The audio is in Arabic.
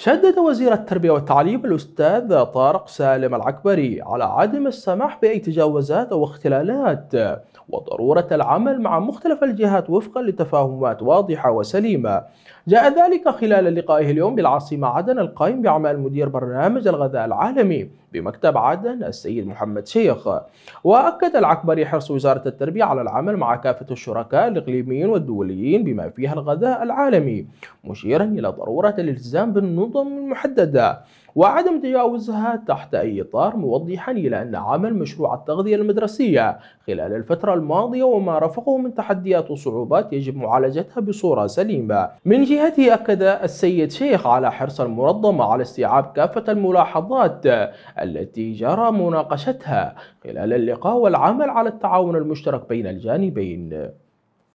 شدد وزير التربية والتعليم الأستاذ طارق سالم العكبري على عدم السماح بأي تجاوزات أو اختلالات وضرورة العمل مع مختلف الجهات وفقا لتفاهمات واضحة وسليمة جاء ذلك خلال لقائه اليوم بالعاصمة عدن القائم بعمل مدير برنامج الغذاء العالمي بمكتب عدن السيد محمد شيخ وأكد العكبري حرص وزارة التربية على العمل مع كافة الشركاء الإقليميين والدوليين بما فيها الغذاء العالمي مشيرا إلى ضرورة الالتزام بالنظم المحددة وعدم تجاوزها تحت أي إطار موضحا إلى أن عمل مشروع التغذية المدرسية خلال الفترة الماضية وما رافقه من تحديات وصعوبات يجب معالجتها بصورة سليمة من جهته أكد السيد شيخ على حرص المنظمة على استيعاب كافة الملاحظات التي جرى مناقشتها خلال اللقاء والعمل على التعاون المشترك بين الجانبين